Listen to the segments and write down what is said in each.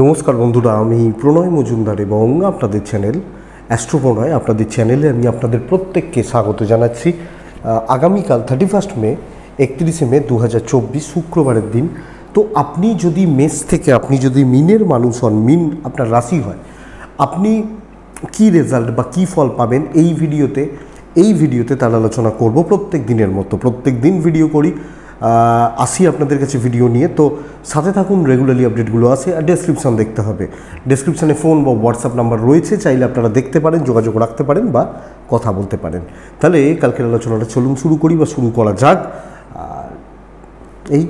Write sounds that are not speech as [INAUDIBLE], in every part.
নমস্কার বন্ধুরা আমি প্রণয় মজুমদার এবং আপনাদের চ্যানেল প্রণয় আপনাদের চ্যানেলে আমি আপনাদের প্রত্যেককে স্বাগত জানাচ্ছি আগামীকাল থার্টি ফার্স্ট মে একত্রিশে মে দু শুক্রবারের দিন তো আপনি যদি মেষ থেকে আপনি যদি মিনের মানুষ হন মিন আপনার রাশি হয় আপনি কি রেজাল্ট বা কি ফল পাবেন এই ভিডিওতে এই ভিডিওতে তার আলোচনা করব প্রত্যেক দিনের মতো প্রত্যেক দিন ভিডিও করি আসি আপনাদের কাছে ভিডিও নিয়ে তো সাথে থাকুন রেগুলারলি আপডেটগুলো আছে আর ডেসক্রিপশান দেখতে হবে ডেসক্রিপশানে ফোন বা হোয়াটসঅ্যাপ নাম্বার রয়েছে চাইলে আপনারা দেখতে পারেন যোগাযোগ রাখতে পারেন বা কথা বলতে পারেন তাহলে কালকের আলোচনাটা চলুন শুরু করি বা শুরু করা যাক এই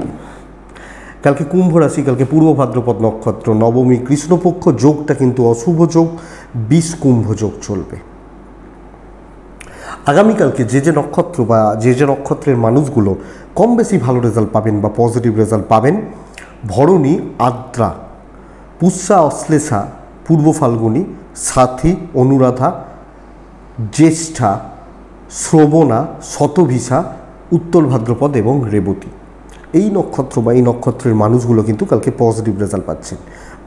কালকে কুম্ভ রাশি কালকে পূর্ব ভাদ্রপদ নক্ষত্র নবমী কৃষ্ণপক্ষ যোগটা কিন্তু অশুভ যোগ বিষ কুম্ভ যোগ চলবে আগামীকালকে যে যে নক্ষত্র বা যে যে নক্ষত্রের মানুষগুলো কম বেশি ভালো রেজাল্ট পাবেন বা পজিটিভ রেজাল্ট পাবেন ভরণী আদ্রা পুষ্যা অশ্লেষা পূর্ব ফাল্গুনী সাথী অনুরাধা জ্যেষ্ঠা শ্রবণা শতভিসা উত্তর ভাদ্রপদ এবং রেবতী এই নক্ষত্র বা এই নক্ষত্রের মানুষগুলো কিন্তু কালকে পজিটিভ রেজাল্ট পাচ্ছেন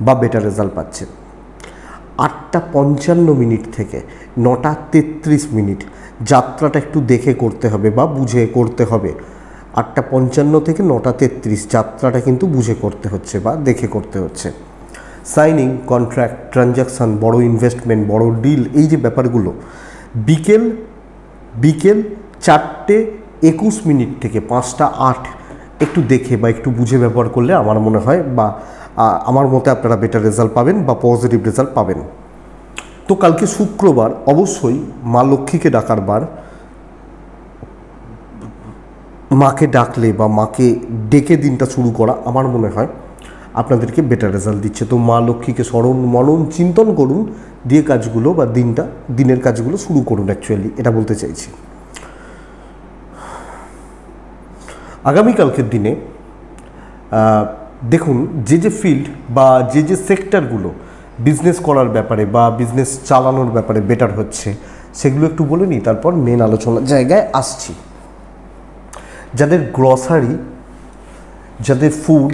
বা বেটার রেজাল্ট পাচ্ছেন আটটা পঞ্চান্ন মিনিট থেকে নটা তেত্রিশ মিনিট যাত্রাটা একটু দেখে করতে হবে বা বুঝে করতে হবে আটটা পঞ্চান্ন থেকে নটা তেত্রিশ যাত্রাটা কিন্তু বুঝে করতে হচ্ছে বা দেখে করতে হচ্ছে সাইনিং কন্ট্রাক্ট ট্রানজাকশান বড় ইনভেস্টমেন্ট বড় ডিল এই যে ব্যাপারগুলো বিকেল বিকেল চারটে একুশ মিনিট থেকে পাঁচটা আট একটু দেখে বা একটু বুঝে ব্যবহার করলে আমার মনে হয় বা আমার মতে আপনারা বেটার রেজাল্ট পাবেন বা পজিটিভ রেজাল্ট পাবেন তো কালকে শুক্রবার অবশ্যই মা লক্ষ্মীকে ডাকার বার মাকে ডাকলে বা মাকে ডেকে দিনটা শুরু করা আমার মনে হয় আপনাদেরকে বেটার রেজাল্ট দিচ্ছে তো মা লক্ষ্মীকে স্মরণ মরণ চিন্তন করুন দিয়ে কাজগুলো বা দিনটা দিনের কাজগুলো শুরু করুন অ্যাকচুয়ালি এটা বলতে চাইছি আগামীকালকের দিনে দেখুন যে যে ফিল্ড বা যে যে সেক্টরগুলো বিজনেস করার ব্যাপারে বা বিজনেস চালানোর ব্যাপারে বেটার হচ্ছে সেগুলো একটু বলে নিই তারপর মেন আলোচনার জায়গায় আসছি যাদের গ্রসারি যাদের ফুড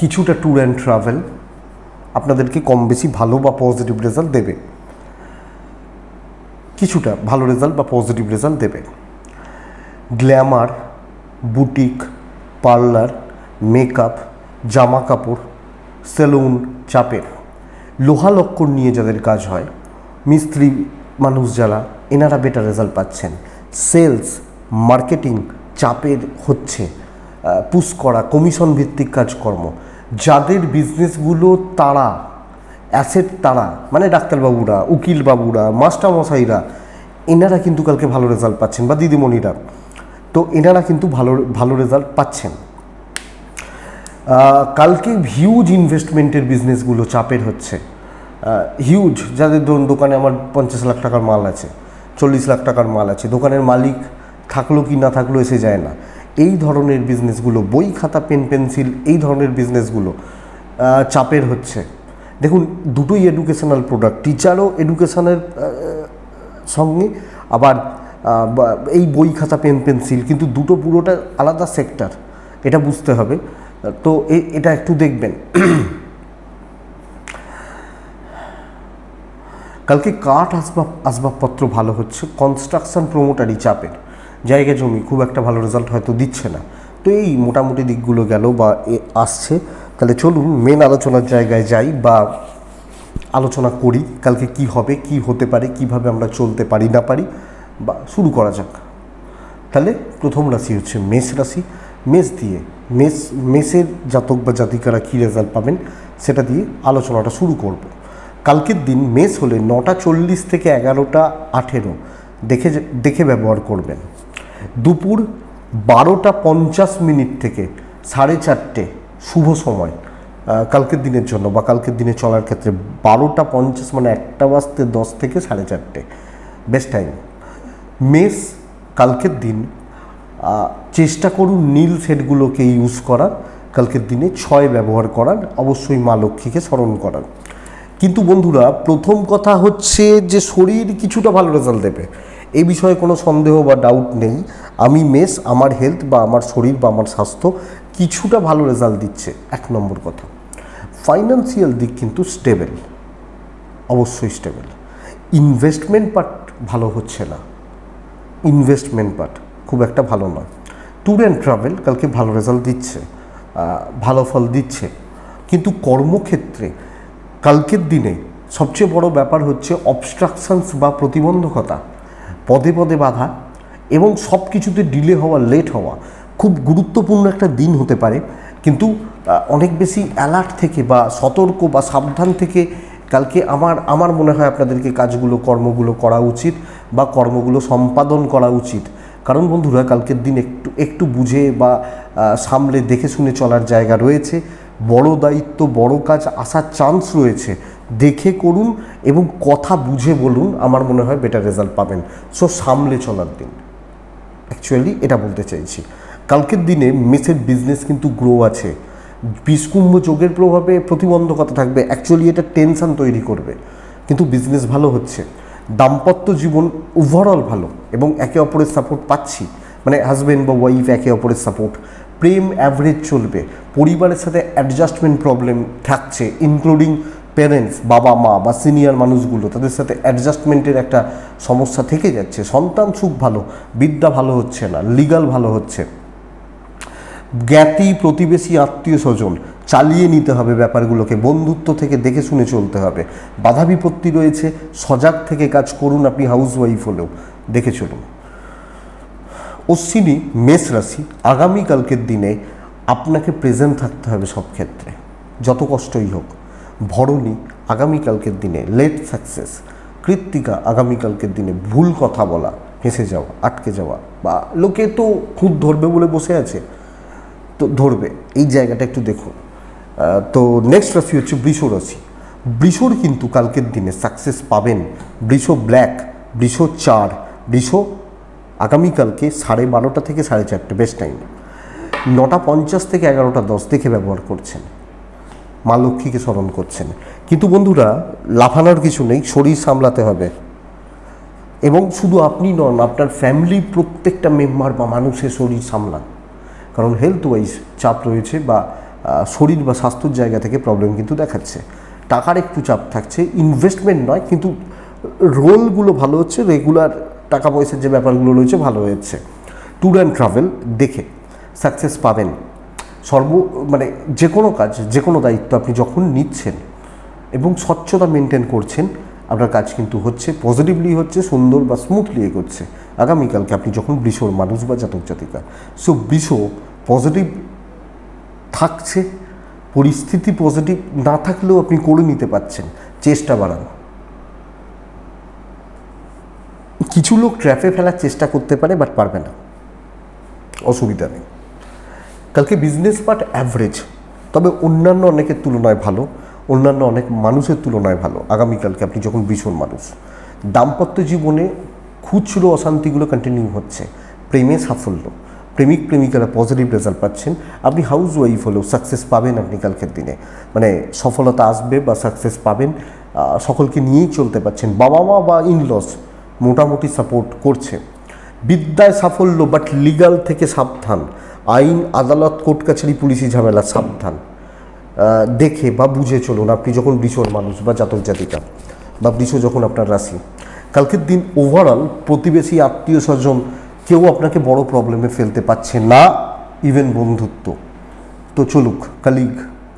কিছুটা ট্যুর অ্যান্ড ট্রাভেল আপনাদেরকে কম বেশি ভালো বা পজিটিভ রেজাল্ট দেবে কিছুটা ভালো রেজাল্ট বা পজিটিভ রেজাল্ট দেবে গ্ল্যামার বুটিক পার্লার মেকআপ জামা কাপড় সেলুন চাপের লোহা লক্ষণ নিয়ে যাদের কাজ হয় মিস্ত্রি মানুষ যারা এনারা বেটার রেজাল্ট পাচ্ছেন সেলস মার্কেটিং চাপের হচ্ছে পুশ করা কমিশন ভিত্তিক কাজকর্ম যাদের বিজনেসগুলো তারা অ্যাসেট তারা মানে ডাক্তারবাবুরা উকিলবাবুরা মাস্টারমশাইরা এনারা কিন্তু কালকে ভালো রেজাল্ট পাচ্ছেন বা দিদিমণিরা তো এনারা কিন্তু ভালো ভালো রেজাল্ট পাচ্ছেন কালকে হিউজ ইনভেস্টমেন্টের বিজনেসগুলো চাপের হচ্ছে হিউজ যাদের ধরুন দোকানে আমার পঞ্চাশ লাখ টাকার মাল আছে চল্লিশ লাখ টাকার মাল আছে দোকানের মালিক থাকলো কি না থাকলো এসে যায় না এই ধরনের বিজনেসগুলো বই খাতা পেন পেন্সিল এই ধরনের বিজনেসগুলো চাপের হচ্ছে দেখুন দুটোই এডুকেশনাল প্রোডাক্ট টিচারও এডুকেশনের সঙ্গে আবার এই বই খাতা পেন পেন্সিল কিন্তু দুটো পুরোটা আলাদা সেক্টর এটা বুঝতে হবে তো এটা একটু দেখবেন কালকে কাঠ আসবাব আসবাবপত্র ভালো হচ্ছে কনস্ট্রাকশন প্রোমোটারি চাপের জায়গা জমি খুব একটা ভালো রেজাল্ট হয়তো দিচ্ছে না তো এই মোটামুটি দিকগুলো গেল বা আসছে তাহলে চলুন মেন আলোচনার জায়গায় যাই বা আলোচনা করি কালকে কি হবে কি হতে পারে কিভাবে আমরা চলতে পারি না পারি বা শুরু করা যাক তাহলে প্রথম রাশি হচ্ছে মেষ রাশি মেষ দিয়ে মেষ মেষের জাতক বা জাতিকারা কী রেজাল্ট পাবেন সেটা দিয়ে আলোচনাটা শুরু করব কালকের দিন মেষ হলে নটা চল্লিশ থেকে এগারোটা আঠেরো দেখে দেখে ব্যবহার করবেন দুপুর বারোটা পঞ্চাশ মিনিট থেকে সাড়ে চারটে শুভ সময় কালকের দিনের জন্য বা কালকের দিনে চলার ক্ষেত্রে বারোটা পঞ্চাশ মানে একটা বাজতে দশ থেকে সাড়ে চারটে বেস্ট টাইম মেস কালকের দিন চেষ্টা করুন নীল শেডগুলোকে ইউজ করার কালকের দিনে ছয় ব্যবহার করার অবশ্যই মা লক্ষ্মীকে স্মরণ করার কিন্তু বন্ধুরা প্রথম কথা হচ্ছে যে শরীর কিছুটা ভালো রেজাল্ট দেবে এই বিষয়ে কোনো সন্দেহ বা ডাউট নেই আমি মেস আমার হেলথ বা আমার শরীর বা আমার স্বাস্থ্য কিছুটা ভালো রেজাল্ট দিচ্ছে এক নম্বর কথা ফাইন্যান্সিয়াল দিক কিন্তু স্টেবেল অবশ্যই স্টেবেল ইনভেস্টমেন্ট পার্ট ভালো হচ্ছে না ইনভেস্টমেন্ট পার্ট খুব একটা ভালো নয় ট্যুর অ্যান্ড ট্রাভেল কালকে ভালো রেজাল্ট দিচ্ছে ভালো ফল দিচ্ছে কিন্তু কর্মক্ষেত্রে কালকের দিনে সবচেয়ে বড় ব্যাপার হচ্ছে অবস্ট্রাকশানস বা প্রতিবন্ধকতা পদে পদে বাধা এবং সব কিছুতে ডিলে হওয়া লেট হওয়া খুব গুরুত্বপূর্ণ একটা দিন হতে পারে কিন্তু অনেক বেশি অ্যালার্ট থেকে বা সতর্ক বা সাবধান থেকে কালকে আমার আমার মনে হয় আপনাদেরকে কাজগুলো কর্মগুলো করা উচিত বা কর্মগুলো সম্পাদন করা উচিত কারণ বন্ধুরা কালকের দিন একটু একটু বুঝে বা সামলে দেখে শুনে চলার জায়গা রয়েছে বড় দায়িত্ব বড় কাজ আসার চান্স রয়েছে দেখে করুন এবং কথা বুঝে বলুন আমার মনে হয় বেটার রেজাল্ট পাবেন সো সামলে চলার দিন অ্যাকচুয়ালি এটা বলতে চাইছি কালকের দিনে মেসের বিজনেস কিন্তু গ্রো আছে বিষকুম্ভ যোগের প্রভাবে প্রতিবন্ধকতা থাকবে অ্যাকচুয়ালি এটা টেনশান তৈরি করবে কিন্তু বিজনেস ভালো হচ্ছে দাম্পত্য জীবন ওভারঅল ভালো এবং একে অপরের সাপোর্ট পাচ্ছি মানে হাজব্যান্ড বা ওয়াইফ একে অপরের সাপোর্ট প্রেম অ্যাভারেজ চলবে পরিবারের সাথে অ্যাডজাস্টমেন্ট প্রবলেম থাকছে ইনক্লুডিং প্যারেন্টস বাবা মা বা সিনিয়র মানুষগুলো তাদের সাথে অ্যাডজাস্টমেন্টের একটা সমস্যা থেকে যাচ্ছে সন্তান সুখ ভালো বিদ্যা ভালো হচ্ছে না লিগাল ভালো হচ্ছে জ্ঞাতি প্রতিবেশী আত্মীয় স্বজন চালিয়ে নিতে হবে ব্যাপারগুলোকে বন্ধুত্ব থেকে দেখে শুনে চলতে হবে বাধা বিপত্তি রয়েছে সজাগ থেকে কাজ করুন আপনি হাউসওয়াইফ হলেও দেখে চলুন অশ্বিনী মেষ রাশি আগামীকালকের দিনে আপনাকে প্রেজেন্ট থাকতে হবে সব ক্ষেত্রে যত কষ্টই হোক ভরণী আগামীকালকের দিনে লেট সাকসেস কৃত্তিকা আগামীকালকের দিনে ভুল কথা বলা ফেঁসে যাওয়া আটকে যাওয়া বা লোকে তো খুব ধরবে বলে বসে আছে তো ধরবে এই জায়গাটা একটু দেখুন তো নেক্সট রাশি হচ্ছে বৃষ রাশি বৃষর কিন্তু কালকের দিনে সাকসেস পাবেন বৃষ ব্ল্যাক বৃষ চার বৃষ আগামীকালকে সাড়ে বারোটা থেকে সাড়ে চারটে বেস্ট টাইম নটা পঞ্চাশ থেকে এগারোটা দশ দেখে ব্যবহার করছেন মা লক্ষ্মীকে স্মরণ করছেন কিন্তু বন্ধুরা লাফানোর কিছু নেই শরীর সামলাতে হবে এবং শুধু আপনি নন আপনার ফ্যামিলির প্রত্যেকটা মেম্বার বা মানুষের শরীর সামলান কারণ হেলথ ওয়াইজ চাপ রয়েছে বা শরীর বা স্বাস্থ্যর জায়গা থেকে প্রবলেম কিন্তু দেখাচ্ছে টাকার একটু চাপ থাকছে ইনভেস্টমেন্ট নয় কিন্তু রোলগুলো ভালো হচ্ছে রেগুলার টাকা পয়সার যে ব্যাপারগুলো রয়েছে ভালো হচ্ছে ট্যুর অ্যান্ড ট্রাভেল দেখে সাকসেস পাবেন সর্ব মানে যে কোনো কাজ যে কোনো দায়িত্ব আপনি যখন নিচ্ছেন এবং স্বচ্ছতা মেনটেন করছেন আপনার কাজ কিন্তু হচ্ছে পজিটিভলি হচ্ছে সুন্দর বা স্মুথলি এগোচ্ছে আগামীকালকে আপনি যখন বৃষর মানুষ বা জাতক জাতিকা সো বৃষ পজিটিভ থাকছে পরিস্থিতি পজিটিভ না থাকলেও আপনি করে নিতে পারছেন চেষ্টা বাড়ান কিছু লোক ট্র্যাফে ফেলার চেষ্টা করতে পারে বাট পারবে না অসুবিধা নেই কালকে বিজনেস পার্ট অ্যাভারেজ তবে অন্যান্য অনেকের তুলনায় ভালো অন্যান্য অনেক মানুষের তুলনায় ভালো আগামীকালকে আপনি যখন ভীষণ মানুষ দাম্পত্য জীবনে খুচরো অশান্তিগুলো কন্টিনিউ হচ্ছে প্রেমে সাফল্য প্রেমিক প্রেমিকারা পজিটিভ রেজাল্ট পাচ্ছেন আপনি হাউস ওয়াইফ হলেও সাকসেস পাবেন আপনি কালকের দিনে মানে সফলতা আসবে বা সাকসেস পাবেন সকলকে নিয়েই চলতে পারছেন বাবা মা বা ইনলস মোটামুটি সাপোর্ট করছে বিদ্যায় সাফল্য বাট লিগাল থেকে সাবধান আইন আদালত কোর্ট কাছারি পুলিশি ঝামেলা সাবধান দেখে বা বুঝে চলুন আপনি যখন বৃষর মানুষ বা জাতক জাতিকা বা বৃষ যখন আপনার রাশি কালকের দিন ওভারঅল প্রতিবেশী আত্মীয় স্বজন কেউ আপনাকে বড় প্রবলেমে ফেলতে পারছে না ইভেন বন্ধুত্ব তো চলুক কালিগ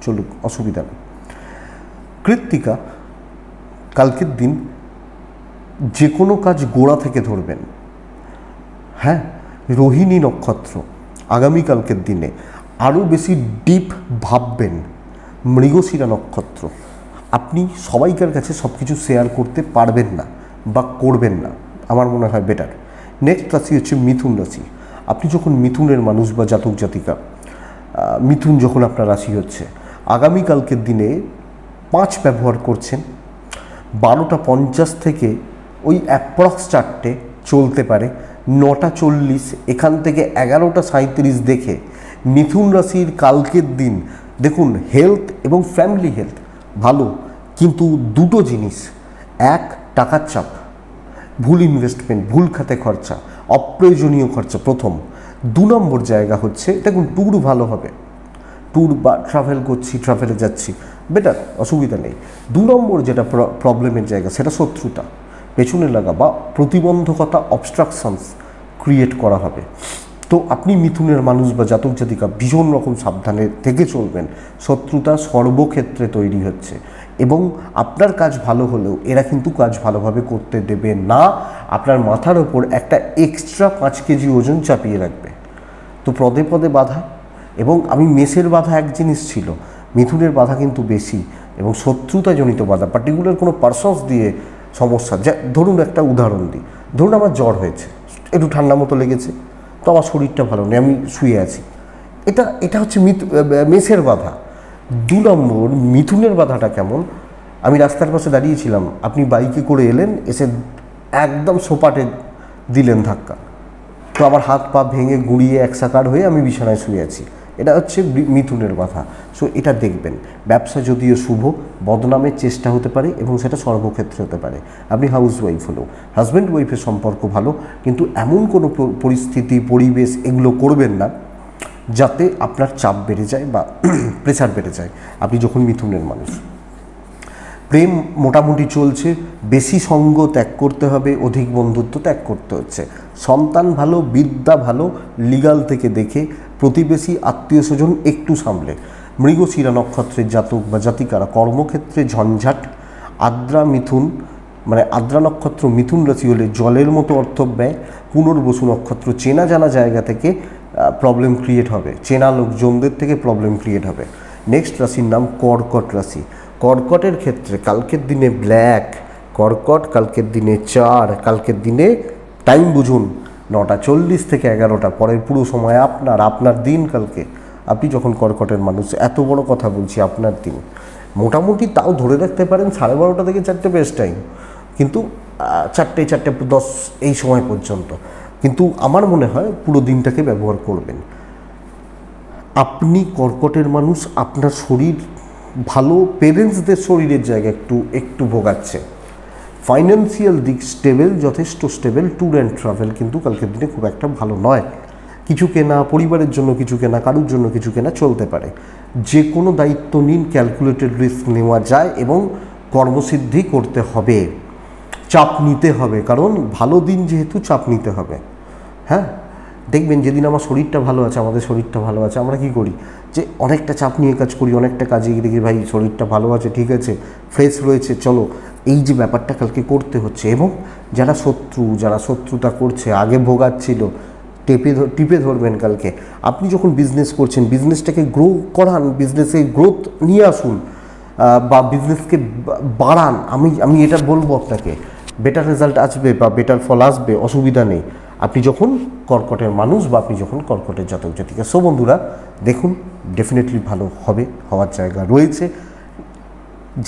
চলুক অসুবিধা নেই কৃত্তিকা কালকের দিন যে কোনো কাজ গোড়া থেকে ধরবেন হ্যাঁ রোহিণী নক্ষত্র আগামীকালকের দিনে আরও বেশি ডিপ ভাববেন মৃগশিরা নক্ষত্র আপনি সবাইকার কাছে সব কিছু শেয়ার করতে পারবেন না বা করবেন না আমার মনে হয় বেটার নেক্সট রাশি হচ্ছে মিথুন রাশি আপনি যখন মিথুনের মানুষ বা জাতক জাতিকা মিথুন যখন আপনার রাশি হচ্ছে আগামীকালকের দিনে পাঁচ ব্যবহার করছেন বারোটা পঞ্চাশ থেকে ওই অ্যাপ্রক্স চারটে চলতে পারে নটা চল্লিশ এখান থেকে এগারোটা সাঁত্রিশ দেখে মিথুন রাশির কালকের দিন দেখুন হেলথ এবং ফ্যামিলি হেলথ ভালো কিন্তু দুটো জিনিস এক টাকার চাপ ভুল ইনভেস্টমেন্ট ভুল খাতে খরচা অপ্রয়োজনীয় খরচা প্রথম দু নম্বর জায়গা হচ্ছে দেখুন ট্যুর ভালো হবে ট্যুর বা ট্রাভেল করছি ট্রাভেলে যাচ্ছি বেটার অসুবিধা নেই দু নম্বর যেটা প্রবলেমের জায়গা সেটা শত্রুটা পেছনে লাগা বা প্রতিবন্ধকতা অবস্ট্রাকশনস ক্রিয়েট করা হবে তো আপনি মিথুনের মানুষ বা জাতক জাতিকা ভীষণ রকম সাবধানে থেকে চলবেন শত্রুতা সর্বক্ষেত্রে তৈরি হচ্ছে এবং আপনার কাজ ভালো হলেও এরা কিন্তু কাজ ভালোভাবে করতে দেবে না আপনার মাথার ওপর একটা এক্সট্রা পাঁচ কেজি ওজন চাপিয়ে রাখবে তো পদে পদে বাধা এবং আমি মেসের বাধা এক জিনিস ছিল মিথুনের বাধা কিন্তু বেশি এবং শত্রুতাজনিত বাধা পার্টিকুলার কোনো পার্সন্স দিয়ে সমস্যা যা ধরুন একটা উদাহরণ দিই ধরুন আমার জ্বর হয়েছে একটু ঠান্ডা মতো লেগেছে তো আমার শরীরটা ভালো নেই আমি শুয়ে আছি এটা এটা হচ্ছে মেসের বাধা দু নম্বর মিথুনের বাধাটা কেমন আমি রাস্তার পাশে দাঁড়িয়েছিলাম আপনি বাইকে করে এলেন এসে একদম সোপাটে দিলেন ধাক্কা তো আমার হাত পা ভেঙে গুঁড়িয়ে একসাকার হয়ে আমি বিছানায় শুয়ে আছি এটা হচ্ছে মিথুনের কথা সো এটা দেখবেন ব্যবসা যদিও শুভ বদনামের চেষ্টা হতে পারে এবং সেটা সর্বক্ষেত্রে হতে পারে আপনি হাউস ওয়াইফ হলেও হাজব্যান্ড ওয়াইফের সম্পর্ক ভালো কিন্তু এমন কোনো পরিস্থিতি পরিবেশ এগুলো করবেন না যাতে আপনার চাপ বেড়ে যায় বা প্রেসার [CLEARS THROAT] বেড়ে যায় আপনি যখন মিথুনের মানুষ প্রেম মোটামুটি চলছে বেশি সঙ্গ ত্যাগ করতে হবে অধিক বন্ধুত্ব ত্যাগ করতে হচ্ছে সন্তান ভালো বিদ্যা ভালো লিগাল থেকে দেখে প্রতিবেশী আত্মীয় স্বজন একটু সামলে মৃগশিরা নক্ষত্রের জাতক বা জাতিকারা কর্মক্ষেত্রে ঝঞ্ঝাট আদ্রা মিথুন মানে আদ্রা নক্ষত্র মিথুন রাশি হলে জলের মতো অর্থ ব্যয় পুনর্বসু নক্ষত্র চেনা জানা জায়গা থেকে প্রবলেম ক্রিয়েট হবে চেনা লোকজনদের থেকে প্রবলেম ক্রিয়েট হবে নেক্সট রাশির নাম কর্কট রাশি কর্কটের ক্ষেত্রে কালকের দিনে ব্ল্যাক কর্কট কালকের দিনে চার কালকের দিনে টাইম বুঝুন নটা চল্লিশ থেকে এগারোটা পরের পুরো সময় আপনার আপনার দিন কালকে আপনি যখন কর্কটের মানুষ এত বড় কথা বলছি আপনার দিন মোটামুটি তাও ধরে রাখতে পারেন সাড়ে বারোটা থেকে চারটে বেস্ট টাইম কিন্তু চারটে চারটে দশ এই সময় পর্যন্ত কিন্তু আমার মনে হয় পুরো দিনটাকে ব্যবহার করবেন আপনি কর্কটের মানুষ আপনার শরীর ভালো পেরেন্টসদের শরীরের জায়গা একটু একটু ভোগাচ্ছে ফাইন্যান্সিয়াল দিক স্টেবেল যথেষ্ট স্টেবেল ট্যুর অ্যান্ড ট্রাভেল কিন্তু কালকের দিনে খুব একটা ভালো নয় কিছু কেনা পরিবারের জন্য কিছু কেনা কারুর জন্য কিছু কেনা চলতে পারে যে কোনো দায়িত্ব নিন ক্যালকুলেটেড রিস্ক নেওয়া যায় এবং কর্মসিদ্ধি করতে হবে চাপ নিতে হবে কারণ ভালো দিন যেহেতু চাপ নিতে হবে হ্যাঁ দেখবেন যেদিন আমার শরীরটা ভালো আছে আমাদের শরীরটা ভালো আছে আমরা কি করি যে অনেকটা চাপ নিয়ে কাজ করি অনেকটা কাজে দেখি ভাই শরীরটা ভালো আছে ঠিক আছে ফ্রেশ রয়েছে চলো এই যে ব্যাপারটা কালকে করতে হচ্ছে এবং যারা শত্রু যারা শত্রুতা করছে আগে ভোগাচ্ছিল টেপে টিপে ধরবেন কালকে আপনি যখন বিজনেস করছেন বিজনেসটাকে গ্রো করান বিজনেসে গ্রোথ নিয়ে আসুন বা বিজনেসকে বাড়ান আমি আমি এটা বলবো আপনাকে বেটার রেজাল্ট আসবে বা বেটার ফল আসবে অসুবিধা নেই আপনি যখন কর্কটের মানুষ বা আপনি যখন কর্কটের জাতক জাতিকা সো বন্ধুরা দেখুন ডেফিনেটলি ভালো হবে হওয়ার জায়গা রয়েছে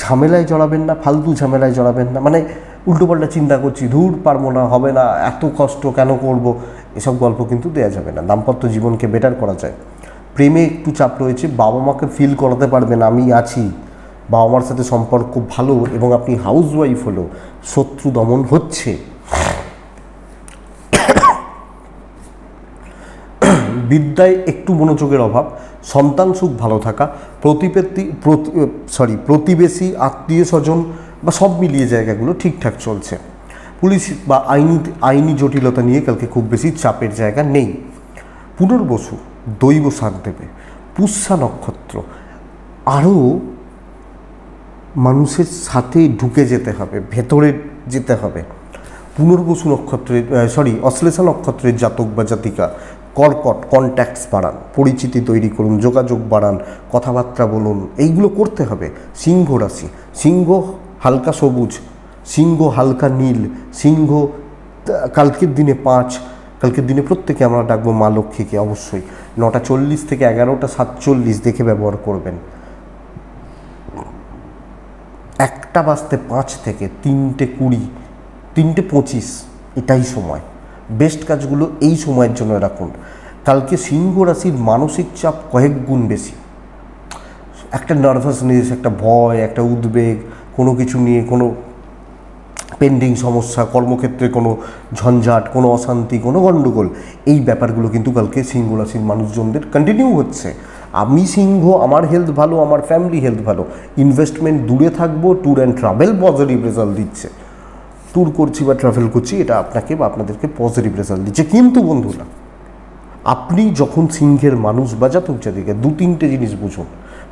ঝামেলায় জড়াবেন না ফালতু ঝামেলায় জড়াবেন না মানে উল্টোপাল্টা চিন্তা করছি ধূর পারবো না হবে না এত কষ্ট কেন করব এসব গল্প কিন্তু দেয়া যাবে না দাম্পত্য জীবনকে বেটার করা যায় প্রেমে একটু চাপ রয়েছে বাবা মাকে ফিল করাতে পারবেন আমি আছি বাবা মার সাথে সম্পর্ক ভালো এবং আপনি হাউস ওয়াইফ হলো শত্রু দমন হচ্ছে বিদ্যায় একটু মনোযোগের অভাব সন্তান সুখ ভালো থাকা প্রতিপত্তি সরি প্রতিবেশী আত্মীয় স্বজন বা সব মিলিয়ে জায়গাগুলো ঠিকঠাক চলছে পুলিশ বা আইনি আইনি জটিলতা নিয়ে কালকে খুব বেশি চাপের জায়গা নেই পুনর্বসু দৈব সার দেবে পুষ্যা নক্ষত্র আরও মানুষের সাথে ঢুকে যেতে হবে ভেতরে যেতে হবে পুনর্বসু নক্ষত্রের সরি অশ্লেষা নক্ষত্রের জাতক বা জাতিকা কর্কট কন্ট্যাক্টস বাড়ান পরিচিতি তৈরি করুন যোগাযোগ বাড়ান কথাবার্তা বলুন এইগুলো করতে হবে সিংহ রাশি সিংহ হালকা সবুজ সিংহ হালকা নীল সিংহ কালকের দিনে পাঁচ কালকের দিনে প্রত্যেকে আমরা ডাকবো মা লক্ষ্মীকে অবশ্যই নটা চল্লিশ থেকে এগারোটা সাতচল্লিশ দেখে ব্যবহার করবেন একটা বাজতে পাঁচ থেকে তিনটে কুড়ি তিনটে পঁচিশ এটাই সময় বেস্ট কাজগুলো এই সময়ের জন্য রাখুন কালকে সিংহ রাশির মানসিক চাপ কয়েক গুণ বেশি একটা নার্ভাসনেস একটা ভয় একটা উদ্বেগ কোনো কিছু নিয়ে কোনো পেন্ডিং সমস্যা কর্মক্ষেত্রে কোনো ঝঞ্ঝাট কোনো অশান্তি কোনো গণ্ডগোল এই ব্যাপারগুলো কিন্তু কালকে সিংহ রাশির মানুষজনদের কন্টিনিউ হচ্ছে আমি সিংহ আমার হেলথ ভালো আমার ফ্যামিলি হেলথ ভালো ইনভেস্টমেন্ট দূরে থাকবো tour and travel positive result দিচ্ছে ট্যুর করছি বা ট্রাভেল করছি এটা আপনাকে বা আপনাদেরকে পজিটিভ রেজাল্ট দিচ্ছে কিন্তু বন্ধুরা আপনি যখন সিংহের মানুষ বা জাতক জাতিকে দু তিনটে জিনিস বুঝুন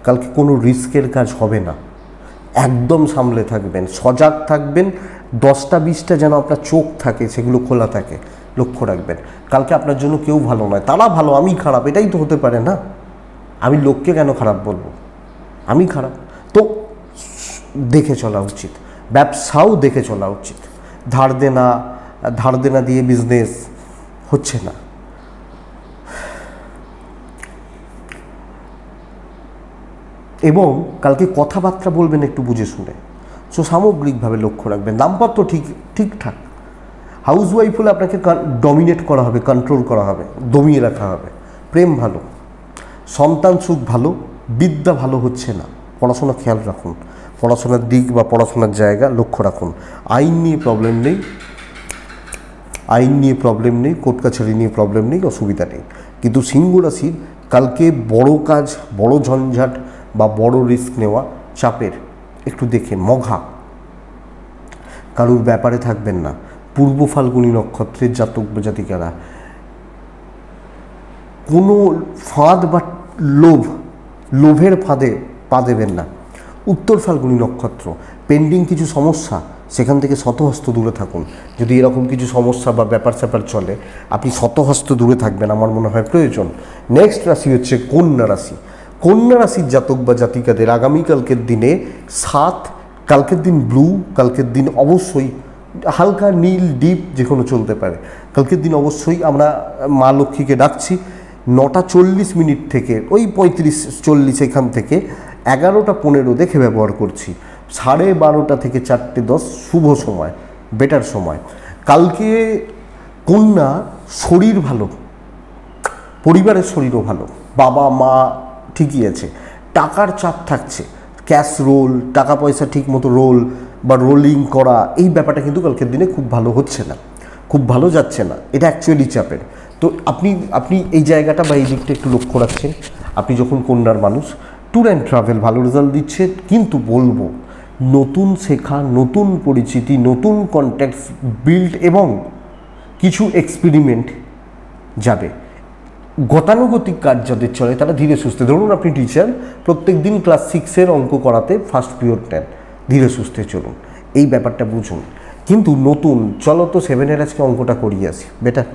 কালকে কোনো রিস্কের কাজ হবে না একদম সামলে থাকবেন সজাগ থাকবেন দশটা বিশটা যেন আপনার চোখ থাকে সেগুলো খোলা থাকে লক্ষ্য রাখবেন কালকে আপনার জন্য কেউ ভালো নয় তারা ভালো আমি খারাপ এটাই তো হতে পারে না আমি লোককে কেন খারাপ বলবো আমি খারাপ তো দেখে চলা উচিত ব্যবসাও দেখে চলা উচিত ধার দেনা ধার দেনা দিয়ে বিজনেস হচ্ছে না এবং কালকে কথাবার্তা বলবেন একটু বুঝে শুনে সো সামগ্রিকভাবে লক্ষ্য রাখবেন দাম্পত্য ঠিক ঠিকঠাক হাউস ওয়াইফ হলে আপনাকে ডমিনেট করা হবে কন্ট্রোল করা হবে দমিয়ে রাখা হবে প্রেম ভালো সন্তান সুখ ভালো বিদ্যা ভালো হচ্ছে না পড়াশোনা খেয়াল রাখুন পড়াশোনার দিক বা পড়াশোনার জায়গা লক্ষ্য রাখুন আইন নিয়ে প্রবলেম নেই আইন নিয়ে প্রবলেম নেই কোর্ট কাছারি নিয়ে প্রবলেম নেই অসুবিধা নেই কিন্তু সিংহ রাশির কালকে বড় কাজ বড় ঝঞ্ঝাট বা বড় রিস্ক নেওয়া চাপের একটু দেখে মঘা কারুর ব্যাপারে থাকবেন না পূর্ব ফাল্গুনী নক্ষত্রের জাতক জাতিকারা কোনো ফাঁদ বা লোভ লোভের ফাঁদে পা দেবেন না উত্তর ফাল্গুনি নক্ষত্র পেন্ডিং কিছু সমস্যা সেখান থেকে শতহস্ত দূরে থাকুন যদি এরকম কিছু সমস্যা বা ব্যাপার স্যাপার চলে আপনি শতহস্ত দূরে থাকবেন আমার মনে হয় প্রয়োজন নেক্সট রাশি হচ্ছে কন্যা রাশি কন্যা রাশির জাতক বা জাতিকাদের আগামীকালকের দিনে সাত কালকের দিন ব্লু কালকের দিন অবশ্যই হালকা নীল ডিপ যে কোনো চলতে পারে কালকের দিন অবশ্যই আমরা মা লক্ষ্মীকে ডাকছি নটা চল্লিশ মিনিট থেকে ওই পঁয়ত্রিশ চল্লিশ এখান থেকে এগারোটা পনেরো দেখে ব্যবহার করছি সাড়ে বারোটা থেকে চারটে দশ শুভ সময় বেটার সময় কালকে কন্যা শরীর ভালো পরিবারের শরীরও ভালো বাবা মা ঠিকই আছে টাকার চাপ থাকছে ক্যাশ রোল টাকা পয়সা ঠিক মতো রোল বা রোলিং করা এই ব্যাপারটা কিন্তু কালকের দিনে খুব ভালো হচ্ছে না খুব ভালো যাচ্ছে না এটা অ্যাকচুয়ালি চাপের তো আপনি আপনি এই জায়গাটা বা এই দিকটা একটু লক্ষ্য রাখছেন আপনি যখন কন্যার মানুষ ট্যুর অ্যান্ড ট্রাভেল ভালো রেজাল্ট দিচ্ছে কিন্তু বলবো নতুন শেখা নতুন পরিচিতি নতুন কন্ট্যাক্টস বিল্ড এবং কিছু এক্সপেরিমেন্ট যাবে গতানুগতিক কাজ যাদের চলে তারা ধীরে সুস্থে ধরুন আপনি টিচার প্রত্যেক দিন ক্লাস সিক্সের অঙ্ক করাতে ফার্স্ট পিরিয়ড নেন ধীরে সুস্থে চলুন এই ব্যাপারটা বুঝুন কিন্তু নতুন চলো তো সেভেনের আজকে অঙ্কটা করিয়ে আসি বেটার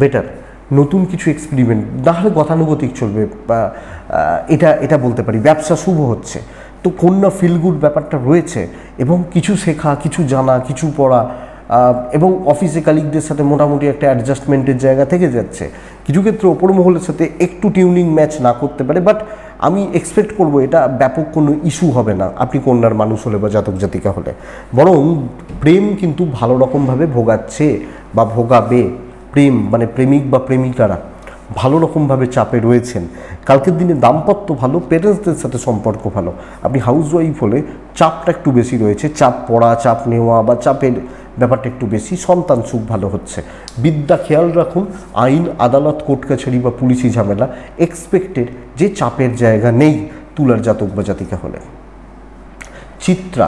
বেটার নতুন কিছু এক্সপেরিমেন্ট না হলে গতানুগতিক চলবে এটা এটা বলতে পারি ব্যবসা শুভ হচ্ছে তো কন্যা ফিলগুড ব্যাপারটা রয়েছে এবং কিছু শেখা কিছু জানা কিছু পড়া এবং অফিসে কালিকদের সাথে মোটামুটি একটা অ্যাডজাস্টমেন্টের জায়গা থেকে যাচ্ছে কিছু ক্ষেত্রে ওপর মহলের সাথে একটু টিউনিং ম্যাচ না করতে পারে বাট আমি এক্সপেক্ট করব এটা ব্যাপক কোনো ইস্যু হবে না আপনি কন্যার মানুষ হলে বা জাতক জাতিকা হলে বরং প্রেম কিন্তু ভালো রকমভাবে ভোগাচ্ছে বা ভোগাবে প্রেম মানে প্রেমিক বা প্রেমিকারা ভালো রকমভাবে চাপে রয়েছেন কালকের দিনে দাম্পত্য ভালো পেরেন্টসদের সাথে সম্পর্ক ভালো আপনি হাউস ওয়াইফ হলে চাপটা একটু বেশি রয়েছে চাপ পড়া চাপ নেওয়া বা চাপের ব্যাপারটা একটু বেশি সন্তান সুখ ভালো হচ্ছে বিদ্যা খেয়াল রাখুন আইন আদালত কোর্ট কাছারি বা পুলিশি ঝামেলা এক্সপেক্টেড যে চাপের জায়গা নেই তুলার জাতক বা জাতিকা হলে চিত্রা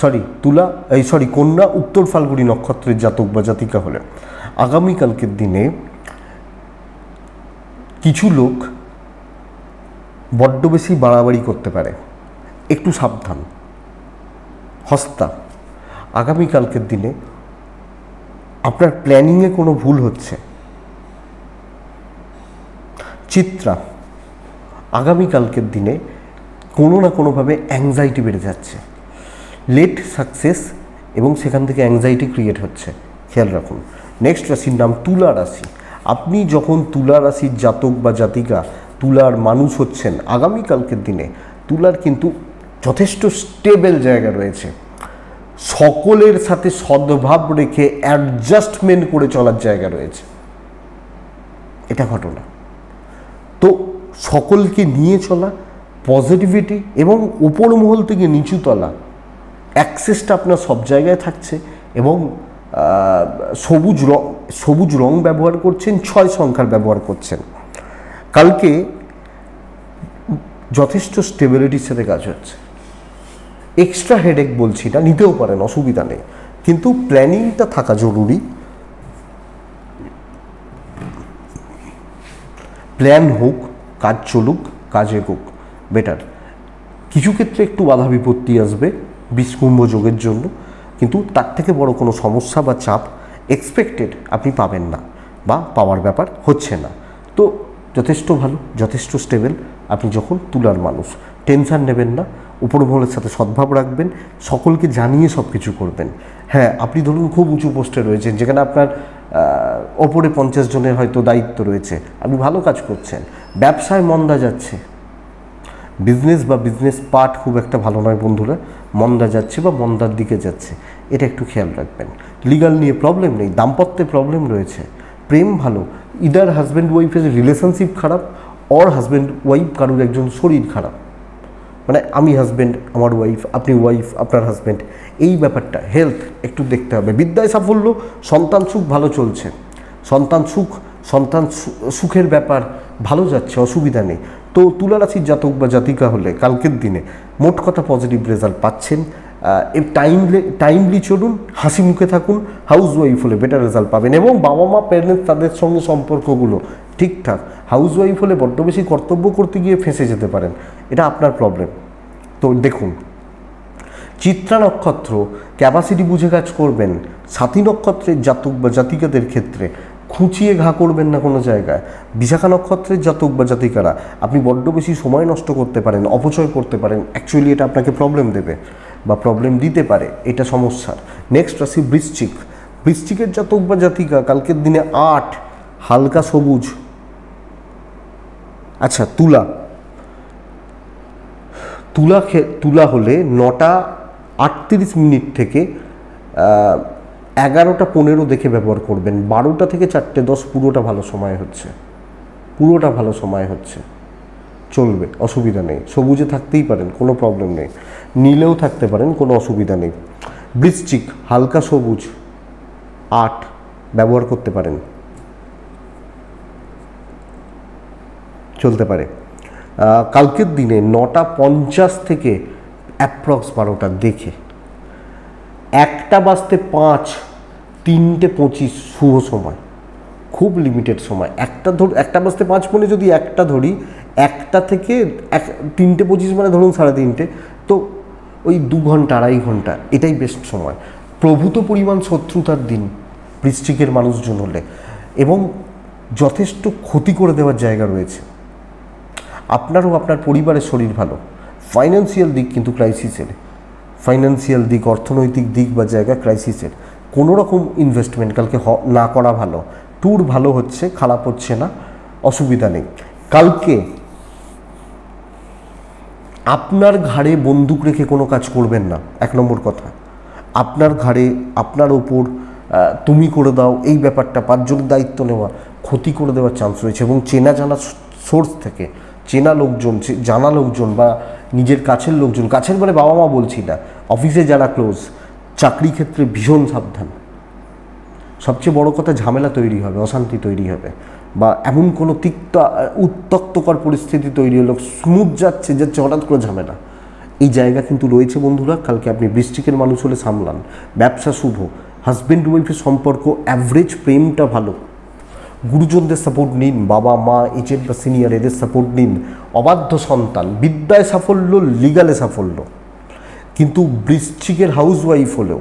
সরি তুলা এই সরি কন্যা উত্তর ফাল্গুনি নক্ষত্রের জাতক বা জাতিকা হলেন আগামীকালকের দিনে কিছু লোক বড্ড বেশি বাড়াবাড়ি করতে পারে একটু সাবধান হস্তা আগামীকালকের দিনে আপনার প্ল্যানিংয়ে কোনো ভুল হচ্ছে চিত্রা আগামীকালকের দিনে কোনো না কোনোভাবে অ্যাংজাইটি বেড়ে যাচ্ছে লেট সাকসেস এবং সেখান থেকে অ্যাংজাইটি ক্রিয়েট হচ্ছে খেয়াল রাখুন নেক্সট রাশির নাম তুলা রাশি আপনি যখন তুলা রাশির জাতক বা জাতিকা তুলার মানুষ হচ্ছেন আগামীকালকের দিনে তুলার কিন্তু যথেষ্ট স্টেবল জায়গা রয়েছে সকলের সাথে সদ্ভাব রেখে অ্যাডজাস্টমেন্ট করে চলার জায়গা রয়েছে এটা ঘটনা তো সকলকে নিয়ে চলা পজিটিভিটি এবং উপর মহল থেকে নিচু তলা অ্যাক্সেসটা আপনার সব জায়গায় থাকছে এবং সবুজ রং সবুজ রং ব্যবহার করছেন ছয় সংখ্যার ব্যবহার করছেন কালকে যথেষ্ট স্টেবিলিটির সাথে কাজ হচ্ছে এক্সট্রা হেডেক বলছি না নিতেও পারেন অসুবিধা নেই কিন্তু প্ল্যানিংটা থাকা জরুরি প্ল্যান হোক কাজ চলুক কাজ এগোক বেটার কিছু ক্ষেত্রে একটু বাধা বিপত্তি আসবে বিষকুম্ভ যোগের জন্য কিন্তু তার থেকে বড় কোনো সমস্যা বা চাপ এক্সপেক্টেড আপনি পাবেন না বা পাওয়ার ব্যাপার হচ্ছে না তো যথেষ্ট ভালো যথেষ্ট স্টেবেল আপনি যখন তুলার মানুষ টেনশান নেবেন না উপরমহলের সাথে সদ্ভাব রাখবেন সকলকে জানিয়ে সব কিছু করবেন হ্যাঁ আপনি ধরুন খুব উঁচু পোস্টে রয়েছেন যেখানে আপনার ওপরে পঞ্চাশ জনের হয়তো দায়িত্ব রয়েছে আপনি ভালো কাজ করছেন ব্যবসায় মন্দা যাচ্ছে বিজনেস বা বিজনেস পার্ট খুব একটা ভালো নয় বন্ধুরা মন্দা যাচ্ছে বা মন্দার দিকে যাচ্ছে এটা একটু খেয়াল রাখবেন লিগাল নিয়ে প্রবলেম নেই দাম্পত্যে প্রবলেম রয়েছে প্রেম ভালো ইদার হাজব্যান্ড ওয়াইফের রিলেশনশিপ খারাপ অর হাজব্যান্ড ওয়াইফ কারোর একজন শরীর খারাপ মানে আমি হাজব্যান্ড আমার ওয়াইফ আপনি ওয়াইফ আপনার হাজব্যান্ড এই ব্যাপারটা হেলথ একটু দেখতে হবে বিদ্যায় সাফল্য সন্তান সুখ ভালো চলছে সন্তান সুখ সন্তান সুখের ব্যাপার ভালো যাচ্ছে অসুবিধা নেই তো তুলারাশির জাতক বা জাতিকা হলে কালকের দিনে মোট কথা পজিটিভ রেজাল্ট পাচ্ছেন টাইমলি টাইমলি চলুন হাসি মুখে থাকুন হাউস ওয়াইফ হলে বেটার রেজাল্ট পাবেন এবং বাবা মা প্যারেন্টস তাদের সঙ্গে সম্পর্কগুলো ঠিকঠাক হাউস ওয়াইফ হলে বড্ড বেশি কর্তব্য করতে গিয়ে ফেঁসে যেতে পারেন এটা আপনার প্রবলেম তো দেখুন চিত্রা নক্ষত্র ক্যাপাসিটি বুঝে কাজ করবেন সাথী নক্ষত্রের জাতক বা জাতিকাদের ক্ষেত্রে খুঁচিয়ে ঘা করবেন না কোনো জায়গায় বিশাখা নক্ষত্রের জাতক বা জাতিকারা আপনি বড্ড বেশি সময় নষ্ট করতে পারেন অপচয় করতে পারেন অ্যাকচুয়ালি এটা আপনাকে প্রবলেম দেবে বা প্রবলেম দিতে পারে এটা সমস্যার নেক্সট রাশি বৃশ্চিক বৃশ্চিকের জাতক বা জাতিকা কালকের দিনে আট হালকা সবুজ আচ্ছা তুলা তুলা তুলা হলে নটা আটত্রিশ মিনিট থেকে এগারোটা পনেরো দেখে ব্যবহার করবেন বারোটা থেকে চারটে দশ পুরোটা ভালো সময় হচ্ছে পুরোটা ভালো সময় হচ্ছে চলবে অসুবিধা নেই সবুজে থাকতেই পারেন কোনো প্রবলেম নেই নীলেও থাকতে পারেন কোনো অসুবিধা নেই বৃশ্চিক হালকা সবুজ আট ব্যবহার করতে পারেন চলতে পারে কালকের দিনে নটা পঞ্চাশ থেকে অ্যাপ্রক্স বারোটা দেখে একটা বাজতে পাঁচ তিনটে পঁচিশ শুভ সময় খুব লিমিটেড সময় একটা ধর একটা বাজতে পাঁচ মনে যদি একটা ধরি একটা থেকে এক তিনটে পঁচিশ মানে ধরুন সাড়ে তিনটে তো ওই দু ঘন্টা আড়াই ঘন্টা এটাই বেস্ট সময় প্রভূত পরিমাণ শত্রুতার দিন বৃষ্টিকের মানুষজন হলে এবং যথেষ্ট ক্ষতি করে দেওয়ার জায়গা রয়েছে আপনারও আপনার পরিবারের শরীর ভালো ফাইন্যান্সিয়াল দিক কিন্তু ক্রাইসিস এলে ফাইন্যান্সিয়াল দিক অর্থনৈতিক দিক বা জায়গা ক্রাইসিসের কোনো রকম ইনভেস্টমেন্ট কালকে না করা ভালো ট্যুর ভালো হচ্ছে খারাপ হচ্ছে না অসুবিধা নেই কালকে আপনার ঘাড়ে বন্দুক রেখে কোনো কাজ করবেন না এক নম্বর কথা আপনার ঘাড়ে আপনার ওপর তুমি করে দাও এই ব্যাপারটা পাঁচজনের দায়িত্ব নেওয়া ক্ষতি করে দেওয়ার চান্স রয়েছে এবং চেনা জানা সোর্স থেকে চেনা লোকজন জানা লোকজন বা নিজের কাছের লোকজন কাছের মানে বাবা মা বলছি না অফিসে যারা ক্লোজ চাকরি ক্ষেত্রে ভীষণ সাবধান সবচেয়ে বড় কথা ঝামেলা তৈরি হবে অশান্তি তৈরি হবে বা এমন কোনো তিক্ত উত্তক্তকর পরিস্থিতি তৈরি হলো স্মুথ যাচ্ছে যাচ্ছে হঠাৎ করে ঝামেলা এই জায়গা কিন্তু রয়েছে বন্ধুরা কালকে আপনি বৃষ্টিকের মানুষ হলে সামলান ব্যবসা শুভ হাজব্যান্ড ওয়াইফের সম্পর্ক অ্যাভারেজ প্রেমটা ভালো গুরুজনদের সাপোর্ট নিন বাবা মা এজেন্ট বা সিনিয়র এদের সাপোর্ট নিন অবাধ্য সন্তান বিদ্যায় সাফল্য লিগালে সাফল্য কিন্তু বৃশ্চিকের হাউসওয়াইফ হলেও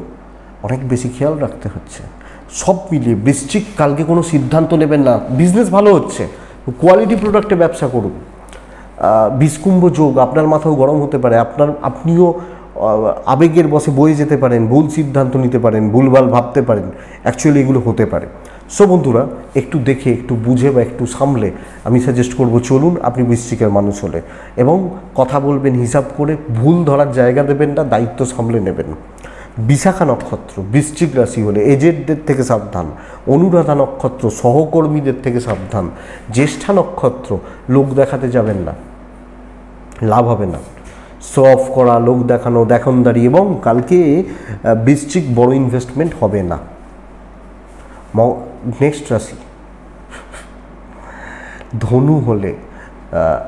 অনেক বেশি খেয়াল রাখতে হচ্ছে সব মিলিয়ে বৃশ্চিক কালকে কোনো সিদ্ধান্ত নেবেন না বিজনেস ভালো হচ্ছে কোয়ালিটি প্রোডাক্টে ব্যবসা করুন বিষকুম্ভ যোগ আপনার মাথাও গরম হতে পারে আপনার আপনিও আবেগের বসে বয়ে যেতে পারেন ভুল সিদ্ধান্ত নিতে পারেন ভুলভাল ভাবতে পারেন অ্যাকচুয়ালি এগুলো হতে পারে সো বন্ধুরা একটু দেখে একটু বুঝে বা একটু সামলে আমি সাজেস্ট করব চলুন আপনি বৃশ্চিকের মানুষ হলে এবং কথা বলবেন হিসাব করে ভুল ধরার জায়গা দেবেন না দায়িত্ব সামলে নেবেন বিশাখা নক্ষত্র বৃশ্চিক রাশি হলে এজেন্টদের থেকে সাবধান অনুরাধা নক্ষত্র সহকর্মীদের থেকে সাবধান জ্যেষ্ঠা নক্ষত্র লোক দেখাতে যাবেন না লাভ হবে না শো অফ করা লোক দেখানো দেখনদারি এবং কালকে বৃশ্চিক বড় ইনভেস্টমেন্ট হবে না নেক্সট রাশি ধনু হলে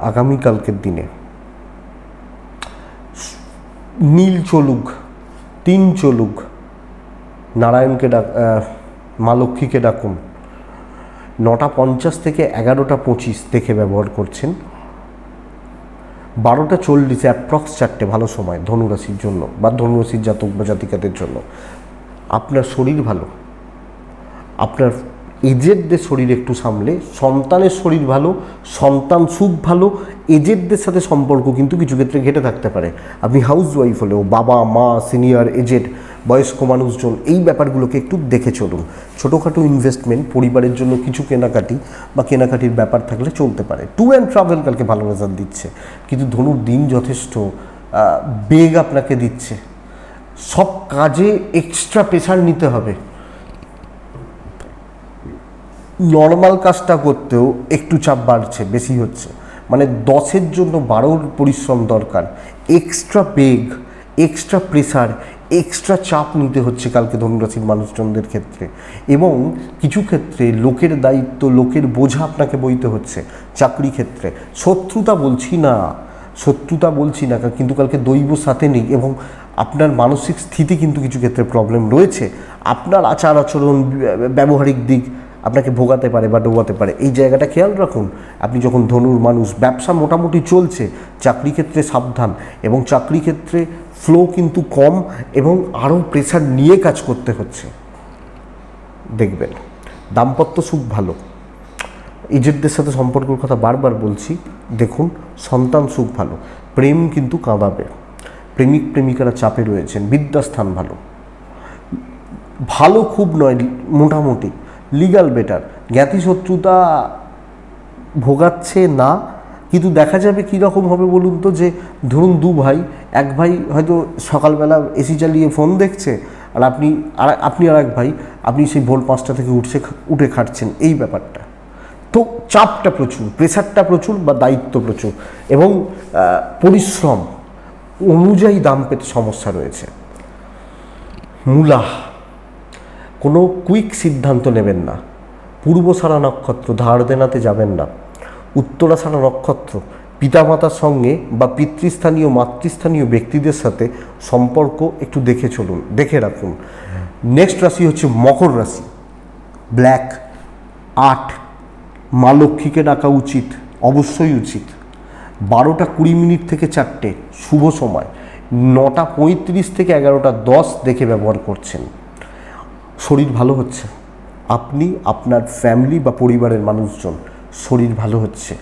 আগামীকালকের দিনে নীল চলুক তিন চলুক নারায়ণকে ডাক মা লক্ষ্মীকে ডাকুন নটা পঞ্চাশ থেকে এগারোটা পঁচিশ দেখে ব্যবহার করছেন বারোটা চল্লিশে অ্যাপ্রক্স চারটে ভালো সময় ধনুরাশির জন্য বা ধনুরাশির জাতক বা জাতিকাদের জন্য আপনার শরীর ভালো আপনার এজেডদের শরীর একটু সামলে সন্তানের শরীর ভালো সন্তান সুখ ভালো এজেডদের সাথে সম্পর্ক কিন্তু কিছু ক্ষেত্রে ঘেটে থাকতে পারে আপনি হাউস ওয়াইফ হলেও বাবা মা সিনিয়র এজেড বয়স্ক মানুষজন এই ব্যাপারগুলোকে একটু দেখে চলুন ছোটোখাটো ইনভেস্টমেন্ট পরিবারের জন্য কিছু কেনাকাটি বা কেনাকাটির ব্যাপার থাকলে চলতে পারে ট্যুর অ্যান্ড ট্রাভেল কালকে ভালো রেজাল্ট দিচ্ছে কিন্তু ধনুর দিন যথেষ্ট বেগ আপনাকে দিচ্ছে সব কাজে এক্সট্রা প্রেশার নিতে হবে নর্মাল কাজটা করতেও একটু চাপ বাড়ছে বেশি হচ্ছে মানে দশের জন্য বারোর পরিশ্রম দরকার এক্সট্রা বেগ এক্সট্রা প্রেসার এক্সট্রা চাপ নিতে হচ্ছে কালকে ধনুরাশির মানুষজনদের ক্ষেত্রে এবং কিছু ক্ষেত্রে লোকের দায়িত্ব লোকের বোঝা আপনাকে বইতে হচ্ছে চাকরি ক্ষেত্রে শত্রুতা বলছি না শত্রুতা বলছি না কিন্তু কালকে দৈব সাথে নেই এবং আপনার মানসিক স্থিতি কিন্তু কিছু ক্ষেত্রে প্রবলেম রয়েছে আপনার আচার আচরণ ব্যবহারিক দিক আপনাকে ভোগাতে পারে বা ডোবাতে পারে এই জায়গাটা খেয়াল রাখুন আপনি যখন ধনুর মানুষ ব্যবসা মোটামুটি চলছে চাকরি ক্ষেত্রে সাবধান এবং চাকরি ক্ষেত্রে ফ্লো কিন্তু কম এবং আরও প্রেশার নিয়ে কাজ করতে হচ্ছে দেখবেন দাম্পত্য সুখ ভালো এজেন্টদের সাথে সম্পর্কের কথা বারবার বলছি দেখুন সন্তান সুখ ভালো প্রেম কিন্তু কাঁদাবে প্রেমিক প্রেমিকারা চাপে রয়েছেন বিদ্যাস্থান ভালো ভালো খুব নয় মোটামুটি লিগাল বেটার জ্ঞাতিশত্রুতা ভোগাচ্ছে না কিন্তু দেখা যাবে কীরকম রকম হবে বলুন তো যে ধরুন দু ভাই এক ভাই হয়তো সকালবেলা এসি চালিয়ে ফোন দেখছে আর আপনি আর আপনি আর এক ভাই আপনি সেই ভোর পাঁচটা থেকে উঠছে উঠে খাটছেন এই ব্যাপারটা তো চাপটা প্রচুর প্রেশারটা প্রচুর বা দায়িত্ব প্রচুর এবং পরিশ্রম অনুযায়ী দাম পেতে সমস্যা রয়েছে মূলা কোনো কুইক সিদ্ধান্ত নেবেন না পূর্ব সারা নক্ষত্র ধার দেনাতে যাবেন না উত্তরা সারা নক্ষত্র পিতামাতার সঙ্গে বা পিতৃস্থানীয় মাতৃস্থানীয় ব্যক্তিদের সাথে সম্পর্ক একটু দেখে চলুন দেখে রাখুন নেক্সট রাশি হচ্ছে মকর রাশি ব্ল্যাক আট মা লক্ষ্মীকে ডাকা উচিত অবশ্যই উচিত বারোটা কুড়ি মিনিট থেকে চারটে শুভ সময় নটা পঁয়ত্রিশ থেকে এগারোটা দশ দেখে ব্যবহার করছেন শরীর ভালো হচ্ছে আপনি আপনার ফ্যামিলি বা পরিবারের মানুষজন শরীর ভালো হচ্ছে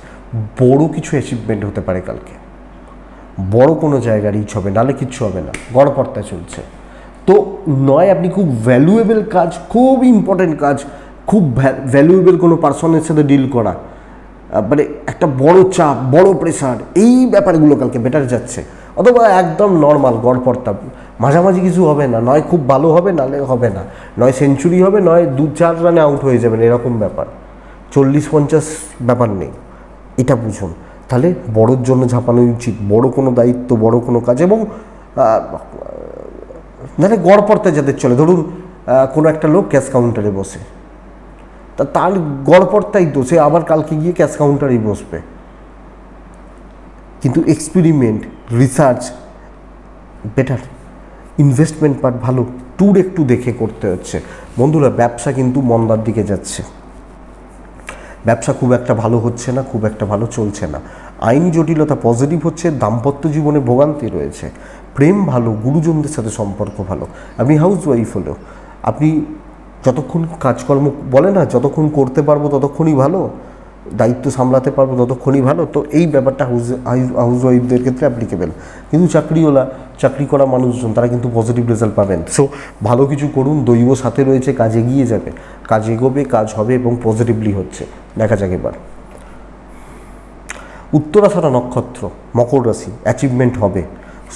বড় কিছু অ্যাচিভমেন্ট হতে পারে কালকে বড় কোনো জায়গার রিচ হবে নালে কিচ্ছু হবে না গড়পর্তা চলছে তো নয় আপনি খুব ভ্যালুয়েবল কাজ খুব ইম্পর্টেন্ট কাজ খুব ভ্যালুয়েবল কোনো পার্সনের সাথে ডিল করা মানে একটা বড় চাপ বড় প্রেশার এই ব্যাপারগুলো কালকে বেটার যাচ্ছে অথবা একদম নর্মাল গড়পর্তা মাঝামাঝি কিছু হবে না নয় খুব ভালো হবে নালে হবে না নয় সেঞ্চুরি হবে নয় দু চার রানে আউট হয়ে যাবেন এরকম ব্যাপার চল্লিশ পঞ্চাশ ব্যাপার নেই এটা বুঝুন তাহলে বড়োর জন্য ঝাঁপানো উচিত বড় কোনো দায়িত্ব বড় কোনো কাজ এবং মানে গড়পড়তা যাদের চলে ধরুন কোনো একটা লোক ক্যাশ কাউন্টারে বসে তা তার গড়পড়তাই তো সে আবার কালকে গিয়ে ক্যাশ কাউন্টারেই বসবে কিন্তু experiment research better investment part ভালো ট্যুর একটু দেখে করতে হচ্ছে বন্ধুরা ব্যবসা কিন্তু মন্দার দিকে যাচ্ছে ব্যবসা খুব একটা ভালো হচ্ছে না খুব একটা ভালো চলছে না আইনি জটিলতা পজিটিভ হচ্ছে দাম্পত্য জীবনে ভোগান্তি রয়েছে প্রেম ভালো গুরুজনদের সাথে সম্পর্ক ভালো আপনি হাউস ওয়াইফ হলেও আপনি যতক্ষণ কাজকর্ম বলে না যতক্ষণ করতে পারবো ততক্ষণই ভালো দায়িত্ব সামলাতে পারবো ততক্ষণই ভালো তো এই ব্যাপারটা হাউস হাউস ওয়াইফদের ক্ষেত্রে অ্যাপ্লিকেবেল কিন্তু চাকরিওয়ালা চাকরি করা মানুষজন তারা কিন্তু পজিটিভ রেজাল্ট পাবেন সো ভালো কিছু করুন দৈব সাথে রয়েছে কাজে এগিয়ে যাবে কাজ এগোবে কাজ হবে এবং পজিটিভলি হচ্ছে দেখা যাক এবার উত্তরাষাঢ়া নক্ষত্র মকর রাশি অ্যাচিভমেন্ট হবে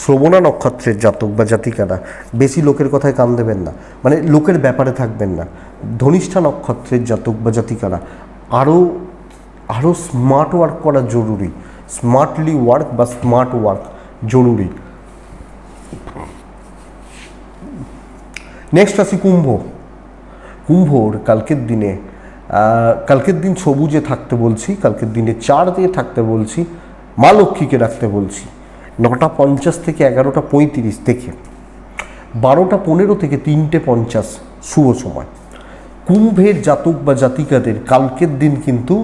শ্রবণা নক্ষত্রের জাতক বা জাতিকারা বেশি লোকের কথায় কান দেবেন না মানে লোকের ব্যাপারে থাকবেন না ধনিষ্ঠা নক্ষত্রের জাতক বা জাতিকারা আরও আরও স্মার্ট ওয়ার্ক করা জরুরি স্মার্টলি ওয়ার্ক বা স্মার্ট ওয়ার্ক জরুরি নেক্সট আসি কুম্ভ কুম্ভর কালকের দিনে কালকের দিন সবুজে থাকতে বলছি কালকের দিনে চার দিয়ে থাকতে বলছি মা লক্ষ্মীকে রাখতে বলছি নটা পঞ্চাশ থেকে এগারোটা পঁয়ত্রিশ থেকে বারোটা পনেরো থেকে তিনটে পঞ্চাশ শুভ সময় কুম্ভের জাতক বা জাতিকাদের কালকের দিন কিন্তু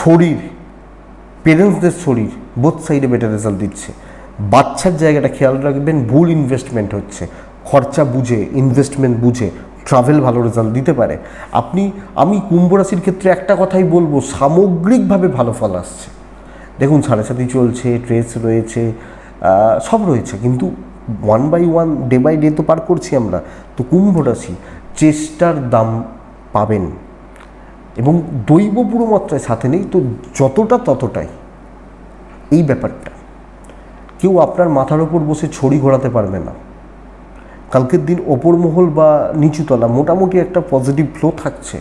শরীর পেরেন্টসদের শরীর বোথ সাইডে বেটার রেজাল্ট দিচ্ছে বাচ্চার জায়গাটা খেয়াল রাখবেন ভুল ইনভেস্টমেন্ট হচ্ছে খরচা বুঝে ইনভেস্টমেন্ট বুঝে ট্রাভেল ভালো রেজাল্ট দিতে পারে আপনি আমি কুম্ভ রাশির ক্ষেত্রে একটা কথাই বলবো সামগ্রিকভাবে ভালো ফল আসছে দেখুন সাড়ে সাথী চলছে ট্রেস রয়েছে সব রয়েছে কিন্তু one by one day by day তো পার করছি আমরা তো কুম্ভ রাশি চেষ্টার দাম পাবেন এবং দৈব পুরো মাত্রায় সাথে নেই তো যতটা ততটাই এই ব্যাপারটা কেউ আপনার মাথার ওপর বসে ছড়ি ঘোরাতে পারবে না কালকের দিন ওপর মহল বা নিচুতলা মোটামুটি একটা পজিটিভ ফ্লো থাকছে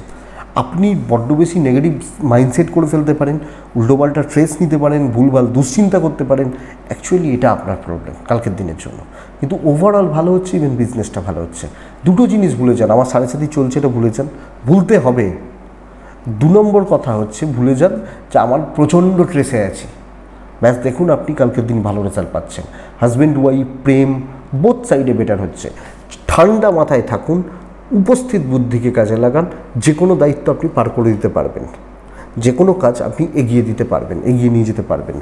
আপনি বড্ড বেশি নেগেটিভ মাইন্ডসেট করে ফেলতে পারেন উল্টোপাল্টা ট্রেস নিতে পারেন ভুলভাল দুশ্চিন্তা করতে পারেন অ্যাকচুয়ালি এটা আপনার প্রবলেম কালকের দিনের জন্য কিন্তু ওভারঅল ভালো হচ্ছে ইভেন বিজনেসটা ভালো হচ্ছে দুটো জিনিস ভুলে যান আমার সাড়ে সাথে চলছে এটা ভুলে যান ভুলতে হবে দু নম্বর কথা হচ্ছে ভুলে যান যে আমার প্রচণ্ড ট্রেসে আছে ব্যাস দেখুন আপনি কালকের দিন ভালো রেজাল্ট পাচ্ছেন হাজব্যান্ড ওয়াইফ প্রেম বোথ সাইডে বেটার হচ্ছে ঠান্ডা মাথায় থাকুন উপস্থিত বুদ্ধিকে কাজে লাগান যে কোনো দায়িত্ব আপনি পার করে দিতে পারবেন যে কোনো কাজ আপনি এগিয়ে দিতে পারবেন এগিয়ে নিয়ে যেতে পারবেন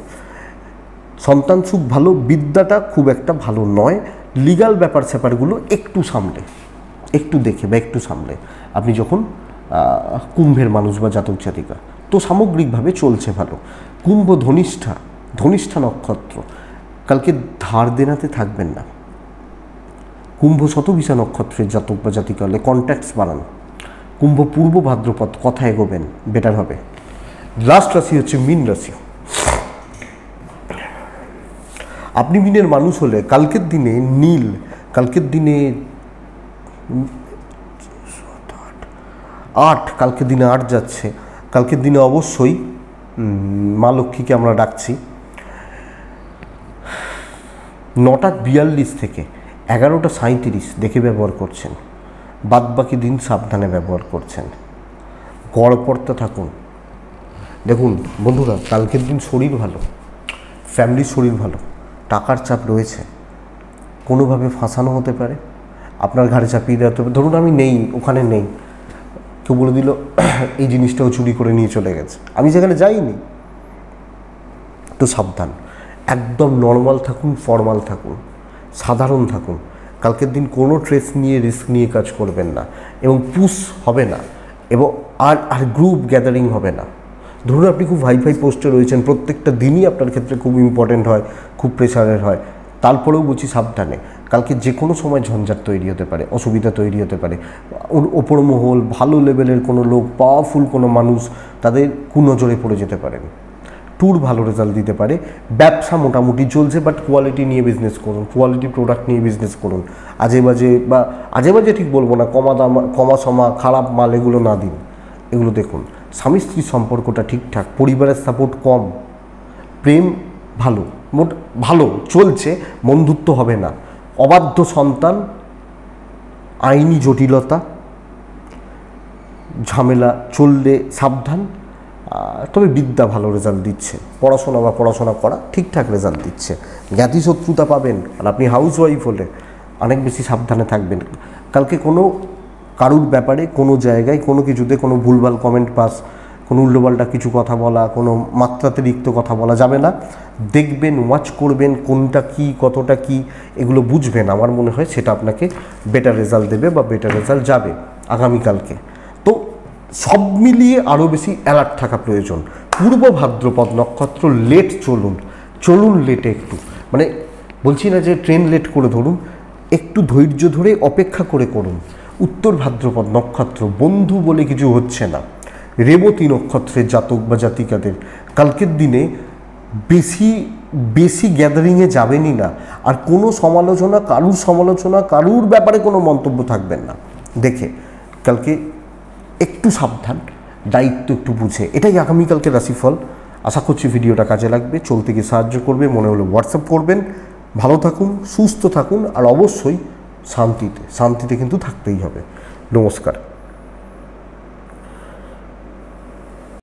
সন্তান সুখ ভালো বিদ্যাটা খুব একটা ভালো নয় লিগাল ব্যাপার স্যাপারগুলো একটু সামলে একটু দেখে বা একটু সামলে আপনি যখন কুম্ভের মানুষ বা জাতক জাতিকা তো সামগ্রিকভাবে চলছে ভালো কুম্ভ ধনিষ্ঠা ধনিষ্ঠা নক্ষত্র কালকে ধার দেনাতে থাকবেন না কুম্ভ শতবিশা নক্ষত্রের জাতক বা জাতিকা হলে কন্ট্যাক্টস বাড়ান কুম্ভ পূর্ব ভাদ্রপদ কথা এগোবেন বেটার হবে লাস্ট রাশি হচ্ছে মিন রাশি আপনি মিনের মানুষ হলে কালকের দিনে নীল কালকের দিনে আট কালকের দিনে আট যাচ্ছে কালকের দিনে অবশ্যই মা লক্ষ্মীকে আমরা ডাকছি নটা বিয়াল্লিশ থেকে এগারোটা সাঁত্রিশ দেখে ব্যবহার করছেন বাদবাকি দিন সাবধানে ব্যবহার করছেন গড়পড়তা থাকুন দেখুন বন্ধুরা কালকের দিন শরীর ভালো ফ্যামিলির শরীর ভালো টাকার চাপ রয়েছে কোনোভাবে ফাঁসানো হতে পারে আপনার ঘাড়ে চাপিয়ে দেওয়া হতে পারে ধরুন আমি নেই ওখানে নেই কেউ বলে দিল এই জিনিসটাও চুরি করে নিয়ে চলে গেছে আমি যেখানে যাইনি একটু সাবধান একদম নর্মাল থাকুন ফর্মাল থাকুন সাধারণ থাকুন কালকের দিন কোনো ট্রেস নিয়ে রিস্ক নিয়ে কাজ করবেন না এবং পুশ হবে না এবং আর আর গ্রুপ গ্যাদারিং হবে না ধরুন আপনি খুব ভাইফাই পোস্টে রয়েছেন প্রত্যেকটা দিনই আপনার ক্ষেত্রে খুব ইম্পর্টেন্ট হয় খুব প্রেশারের হয় তারপরেও বলছি সাবধানে কালকে যে কোনো সময় ঝঞ্ঝাট তৈরি হতে পারে অসুবিধা তৈরি হতে পারে ওপর মহল ভালো লেভেলের কোনো লোক পাওয়ারফুল কোনো মানুষ তাদের কুনজরে পড়ে যেতে পারেন ট্যুর ভালো রেজাল্ট দিতে পারে ব্যবসা মোটামুটি চলছে বাট কোয়ালিটি নিয়ে বিজনেস করুন কোয়ালিটি প্রোডাক্ট নিয়ে বিজনেস করুন আজে বাজে বা আজে বাজে ঠিক বলবো না কমা দাম কমা সমা খারাপ মাল এগুলো না দিন এগুলো দেখুন স্বামী স্ত্রীর সম্পর্কটা ঠিকঠাক পরিবারের সাপোর্ট কম প্রেম ভালো মোট ভালো চলছে বন্ধুত্ব হবে না অবাধ্য সন্তান আইনি জটিলতা ঝামেলা চললে সাবধান তবে বিদ্যা ভালো রেজাল্ট দিচ্ছে পড়াশোনা বা পড়াশোনা করা ঠিকঠাক রেজাল্ট দিচ্ছে জ্ঞাতিশত্রুতা পাবেন আর আপনি হাউস ওয়াইফ হলে অনেক বেশি সাবধানে থাকবেন কালকে কোনো কারুর ব্যাপারে কোনো জায়গায় কোনো কিছুতে কোনো ভুলভাল কমেন্ট পাস কোনো উল্টোপাল্টা কিছু কথা বলা কোনো মাত্রাতিরিক্ত কথা বলা যাবে না দেখবেন ওয়াচ করবেন কোনটা কি কতটা কি এগুলো বুঝবেন আমার মনে হয় সেটা আপনাকে বেটার রেজাল্ট দেবে বা বেটার রেজাল্ট যাবে আগামীকালকে সব মিলিয়ে আরও বেশি অ্যালার্ট থাকা প্রয়োজন পূর্ব ভাদ্রপদ নক্ষত্র লেট চলুন চলুন লেটে একটু মানে বলছি না যে ট্রেন লেট করে ধরুন একটু ধৈর্য ধরে অপেক্ষা করে করুন উত্তর ভাদ্রপদ নক্ষত্র বন্ধু বলে কিছু হচ্ছে না রেবতী নক্ষত্রের জাতক বা জাতিকাদের কালকের দিনে বেশি বেশি গ্যাদারিংয়ে যাবেনই না আর কোনো সমালোচনা কারুর সমালোচনা কারুর ব্যাপারে কোনো মন্তব্য থাকবেন না দেখে কালকে একটু সাবধান দায়িত্ব একটু বুঝে এটাই আগামীকালকে রাশিফল আশা করছি ভিডিওটা কাজে লাগবে চলতে গিয়ে সাহায্য করবে মনে হলে হোয়াটসঅ্যাপ করবেন ভালো থাকুন সুস্থ থাকুন আর অবশ্যই শান্তিতে শান্তিতে কিন্তু থাকতেই হবে নমস্কার